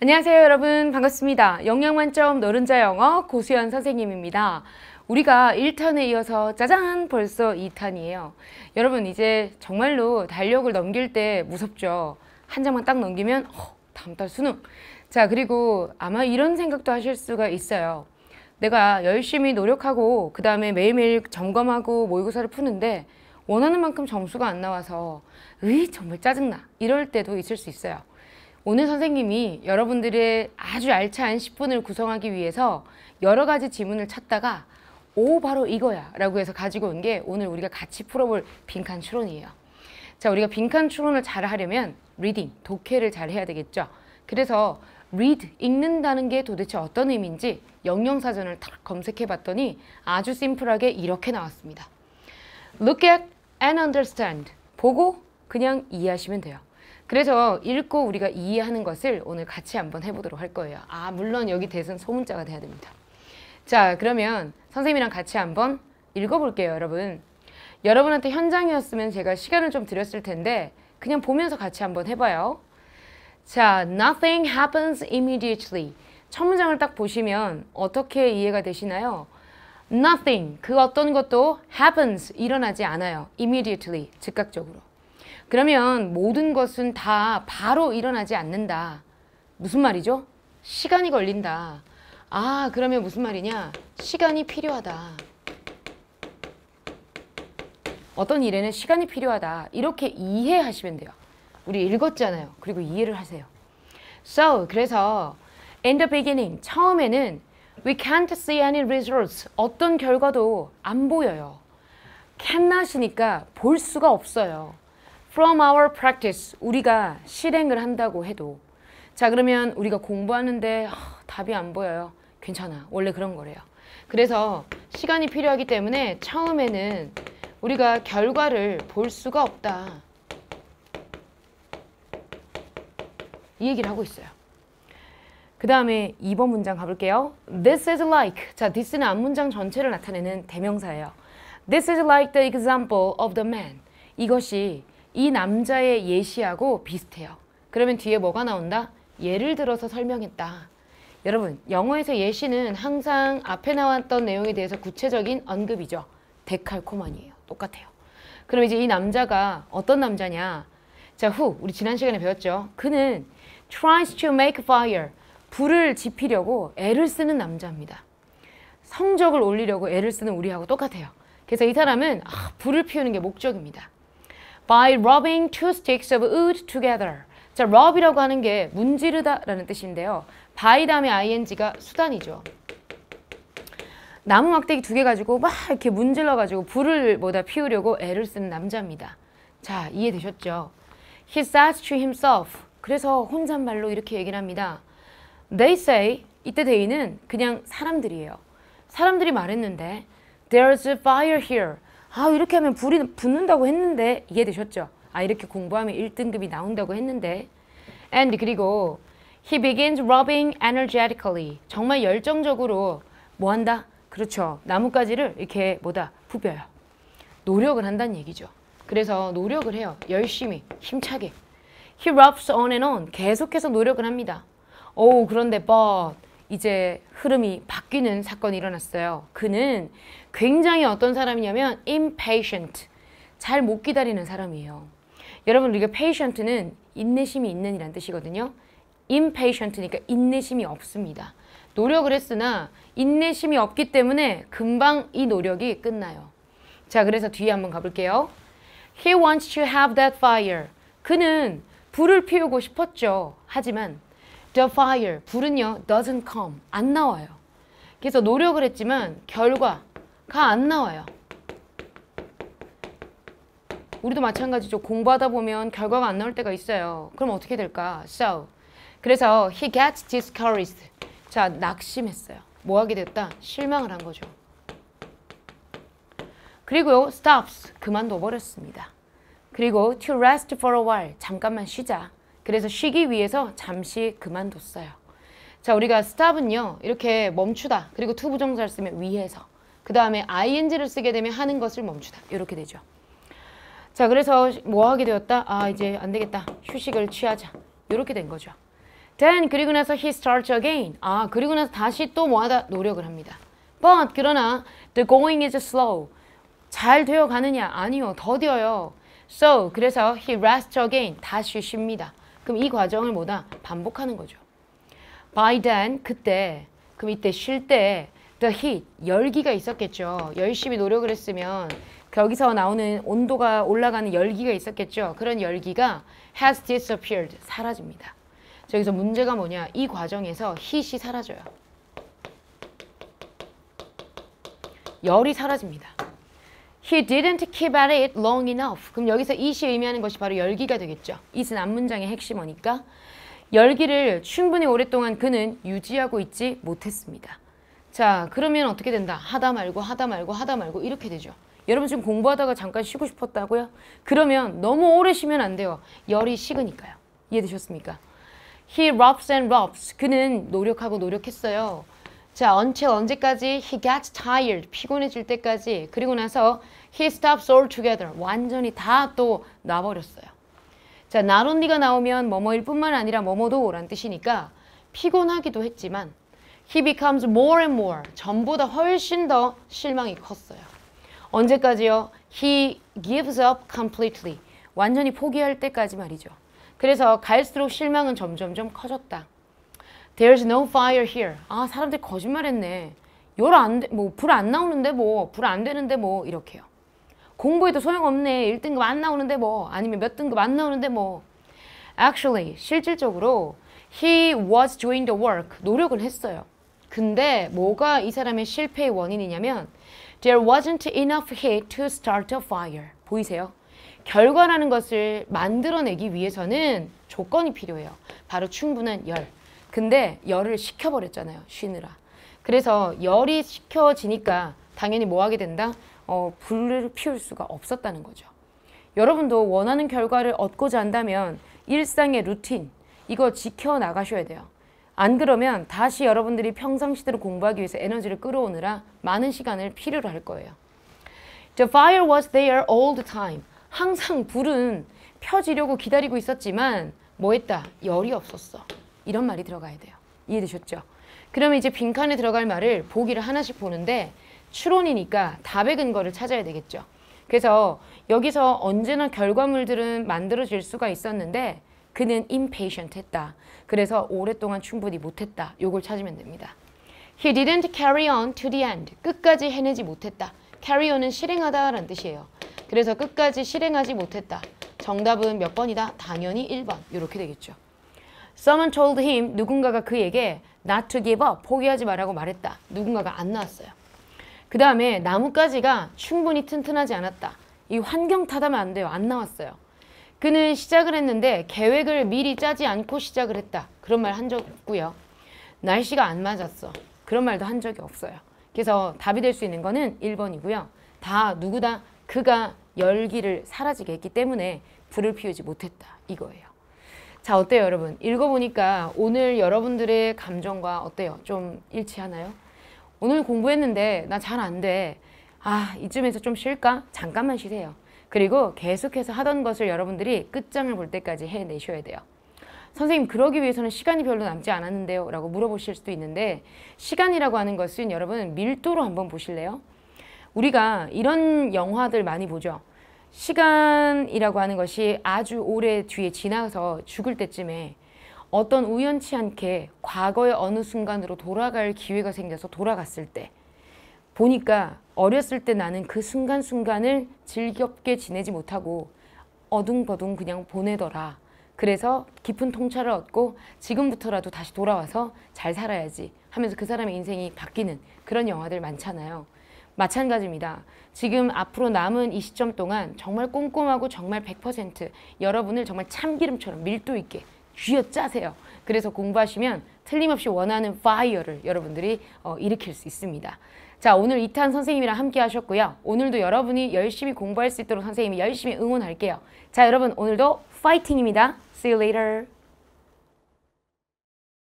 안녕하세요 여러분 반갑습니다. 영양만점 노른자 영어 고수연 선생님입니다. 우리가 1탄에 이어서 짜잔 벌써 2탄이에요. 여러분 이제 정말로 달력을 넘길 때 무섭죠. 한 장만 딱 넘기면 허, 다음 달 수능. 자 그리고 아마 이런 생각도 하실 수가 있어요. 내가 열심히 노력하고 그 다음에 매일매일 점검하고 모의고사를 푸는데 원하는 만큼 점수가 안 나와서 으이 정말 짜증나 이럴 때도 있을 수 있어요. 오늘 선생님이 여러분들의 아주 알찬 10분을 구성하기 위해서 여러 가지 지문을 찾다가 오 바로 이거야 라고 해서 가지고 온 게 오늘 우리가 같이 풀어볼 빈칸 추론이에요. 자 우리가 빈칸 추론을 잘 하려면 리딩, 독해를 잘 해야 되겠죠. 그래서 read, 읽는다는 게 도대체 어떤 의미인지 영영사전을 탁 검색해 봤더니 아주 심플하게 이렇게 나왔습니다. Look at and understand. 보고 그냥 이해하시면 돼요. 그래서 읽고 우리가 이해하는 것을 오늘 같이 한번 해보도록 할 거예요. 아 물론 여기 대선 소문자가 돼야 됩니다. 자 그러면 선생님이랑 같이 한번 읽어볼게요 여러분. 여러분한테 현장이었으면 제가 시간을 좀 드렸을 텐데 그냥 보면서 같이 한번 해봐요. 자, nothing happens immediately. 첫 문장을 딱 보시면 어떻게 이해가 되시나요? nothing, 그 어떤 것도 happens, 일어나지 않아요. immediately, 즉각적으로. 그러면 모든 것은 다 바로 일어나지 않는다. 무슨 말이죠? 시간이 걸린다. 아, 그러면 무슨 말이냐? 시간이 필요하다. 어떤 일에는 시간이 필요하다. 이렇게 이해하시면 돼요. 우리 읽었잖아요. 그리고 이해를 하세요. So, 그래서 in the beginning, 처음에는 we can't see any results. 어떤 결과도 안 보여요. cannot이니까 볼 수가 없어요. from our practice 우리가 실행을 한다고 해도 자 그러면 우리가 공부하는데 아, 답이 안 보여요. 괜찮아. 원래 그런 거래요. 그래서 시간이 필요하기 때문에 처음에는 우리가 결과를 볼 수가 없다. 이 얘기를 하고 있어요. 그 다음에 2번 문장 가볼게요. This is like. 자, this는 앞문장 전체를 나타내는 대명사예요. This is like the example of the man. 이것이 이 남자의 예시하고 비슷해요. 그러면 뒤에 뭐가 나온다? 예를 들어서 설명했다. 여러분 영어에서 예시는 항상 앞에 나왔던 내용에 대해서 구체적인 언급이죠. 데칼코만이에요. 똑같아요. 그럼 이제 이 남자가 어떤 남자냐? 자, 후 우리 지난 시간에 배웠죠. 그는 tries to make fire. 불을 지피려고 애를 쓰는 남자입니다. 성적을 올리려고 애를 쓰는 우리하고 똑같아요. 그래서 이 사람은 아, 불을 피우는 게 목적입니다. by rubbing two sticks of wood together. 자, rub이라고 하는 게 문지르다라는 뜻인데요. by 다음에 ing가 수단이죠. 나무 막대기 두 개 가지고 막 이렇게 문질러 가지고 불을 뭐다 피우려고 애를 쓰는 남자입니다. 자, 이해되셨죠? He says to himself. 그래서 혼잣말로 이렇게 얘기를 합니다. They say, 이때 they는 그냥 사람들이에요. 사람들이 말했는데 There's a fire here. 아 이렇게 하면 불이 붙는다고 했는데 이해되셨죠? 아 이렇게 공부하면 1등급이 나온다고 했는데 and 그리고 he begins rubbing energetically 정말 열정적으로 뭐 한다? 그렇죠. 나뭇가지를 이렇게 뭐다? 부벼요. 노력을 한다는 얘기죠. 그래서 노력을 해요. 열심히, 힘차게. He rubs on and on. 계속해서 노력을 합니다. 오, 그런데 but 이제 흐름이 바뀌는 사건이 일어났어요. 그는 굉장히 어떤 사람이냐면 impatient, 잘 못 기다리는 사람이에요. 여러분 우리가 patient는 인내심이 있는 이란 뜻이거든요. impatient니까 인내심이 없습니다. 노력을 했으나 인내심이 없기 때문에 금방 이 노력이 끝나요. 자, 그래서 뒤에 한번 가볼게요. He wants to have that fire. 그는 불을 피우고 싶었죠. 하지만 The fire, 불은요 doesn't come, 안 나와요. 그래서 노력을 했지만 결과가 안 나와요. 우리도 마찬가지죠. 공부하다 보면 결과가 안 나올 때가 있어요. 그럼 어떻게 될까? So, 그래서 he gets discouraged. 자, 낙심했어요. 뭐 하게 됐다? 실망을 한 거죠. 그리고 stops. 그만둬버렸습니다. 그리고 to rest for a while. 잠깐만 쉬자. 그래서 쉬기 위해서 잠시 그만뒀어요. 자, 우리가 스탑은요. 이렇게 멈추다. 그리고 투 부정사를 쓰면 위에서. 그 다음에 ing를 쓰게 되면 하는 것을 멈추다. 이렇게 되죠. 자, 그래서 뭐 하게 되었다? 아, 이제 안 되겠다. 휴식을 취하자. 이렇게 된 거죠. Then 그리고 나서 he starts again. 아, 그리고 나서 다시 또 뭐 하다? 노력을 합니다. But 그러나 the going is slow. 잘 되어 가느냐? 아니요. 더되요 So 그래서 he rests again. 다시 쉽니다. 그럼 이 과정을 뭐다? 반복하는 거죠. By then, 그때, 그럼 이때 쉴때 the heat, 열기가 있었겠죠. 열심히 노력을 했으면 여기서 나오는 온도가 올라가는 열기가 있었겠죠. 그런 열기가 has disappeared, 사라집니다. 여기서 문제가 뭐냐. 이 과정에서 heat이 사라져요. 열이 사라집니다. He didn't keep at it long enough. 그럼 여기서 이 의미하는 것이 바로 열기가 되겠죠. 이는 앞문장의 핵심어니까 열기를 충분히 오랫동안 그는 유지하고 있지 못했습니다. 자 그러면 어떻게 된다? 하다 말고 하다 말고 하다 말고 이렇게 되죠. 여러분 지금 공부하다가 잠깐 쉬고 싶었다고요? 그러면 너무 오래 쉬면 안 돼요. 열이 식으니까요. 이해되셨습니까? He robs and robs. 그는 노력하고 노력했어요. 자, until 언제까지 he gets tired 피곤해질 때까지 그리고 나서 he stops altogether 완전히 다또 놔버렸어요. 자, not only가 나오면 뭐뭐일 뿐만 아니라 뭐뭐도 란 뜻이니까 피곤하기도 했지만 he becomes more and more 전보다 훨씬 더 실망이 컸어요. 언제까지요? he gives up completely 완전히 포기할 때까지 말이죠. 그래서 갈수록 실망은 점점 커졌다. There's no fire here. 아 사람들 거짓말했네. 열 안 돼, 뭐 불 안 나오는데 뭐, 불 안 되는데 뭐 이렇게요. 공부해도 소용없네. 1등급 안 나오는데 뭐, 아니면 몇 등급 안 나오는데 뭐. Actually, 실질적으로 he was doing the work. 노력은 했어요. 근데 뭐가 이 사람의 실패의 원인이냐면 there wasn't enough heat to start a fire. 보이세요? 결과라는 것을 만들어내기 위해서는 조건이 필요해요. 바로 충분한 열. 근데 열을 식혀버렸잖아요. 쉬느라. 그래서 열이 식혀지니까 당연히 뭐 하게 된다? 어, 불을 피울 수가 없었다는 거죠. 여러분도 원하는 결과를 얻고자 한다면 일상의 루틴, 이거 지켜나가셔야 돼요. 안 그러면 다시 여러분들이 평상시대로 공부하기 위해서 에너지를 끌어오느라 많은 시간을 필요로 할 거예요. The fire was there all the time. 항상 불은 펴지려고 기다리고 있었지만 뭐 했다? 열이 없었어. 이런 말이 들어가야 돼요. 이해되셨죠? 그러면 이제 빈칸에 들어갈 말을 보기를 하나씩 보는데 추론이니까 답의 근거를 찾아야 되겠죠. 그래서 여기서 언제나 결과물들은 만들어질 수가 있었는데 그는 impatient 했다. 그래서 오랫동안 충분히 못했다. 요걸 찾으면 됩니다. He didn't carry on to the end. 끝까지 해내지 못했다. carry on은 실행하다 라는 뜻이에요. 그래서 끝까지 실행하지 못했다. 정답은 몇 번이다? 당연히 1번. 이렇게 되겠죠. Someone told him 누군가가 그에게 not to give up 포기하지 말라고 말했다. 누군가가 안 나왔어요. 그 다음에 나뭇가지가 충분히 튼튼하지 않았다. 이 환경 탓하면 안 돼요. 안 나왔어요. 그는 시작을 했는데 계획을 미리 짜지 않고 시작을 했다. 그런 말 한 적 없고요. 날씨가 안 맞았어. 그런 말도 한 적이 없어요. 그래서 답이 될 수 있는 거는 1번이고요. 다 누구다 그가 열기를 사라지게 했기 때문에 불을 피우지 못했다. 이거예요. 자 어때요 여러분? 읽어보니까 오늘 여러분들의 감정과 어때요? 좀 일치하나요? 오늘 공부했는데 나 잘 안 돼. 아 이쯤에서 좀 쉴까? 잠깐만 쉬세요. 그리고 계속해서 하던 것을 여러분들이 끝장을 볼 때까지 해내셔야 돼요. 선생님 그러기 위해서는 시간이 별로 남지 않았는데요 라고 물어보실 수도 있는데 시간이라고 하는 것은 여러분 밀도로 한번 보실래요? 우리가 이런 영화들 많이 보죠. 시간이라고 하는 것이 아주 오래 뒤에 지나서 죽을 때쯤에 어떤 우연치 않게 과거의 어느 순간으로 돌아갈 기회가 생겨서 돌아갔을 때 보니까 어렸을 때 나는 그 순간순간을 즐겁게 지내지 못하고 어둥버둥 그냥 보내더라. 그래서 깊은 통찰을 얻고 지금부터라도 다시 돌아와서 잘 살아야지 하면서 그 사람의 인생이 바뀌는 그런 영화들 많잖아요. 마찬가지입니다. 지금 앞으로 남은 이 시점 동안 정말 꼼꼼하고 정말 100% 여러분을 정말 참기름처럼 밀도 있게 쥐어짜세요. 그래서 공부하시면 틀림없이 원하는 파이어를 여러분들이 어, 일으킬 수 있습니다. 자 오늘 이탄 선생님이랑 함께 하셨고요. 오늘도 여러분이 열심히 공부할 수 있도록 선생님이 열심히 응원할게요. 자 여러분 오늘도 파이팅입니다. See you later.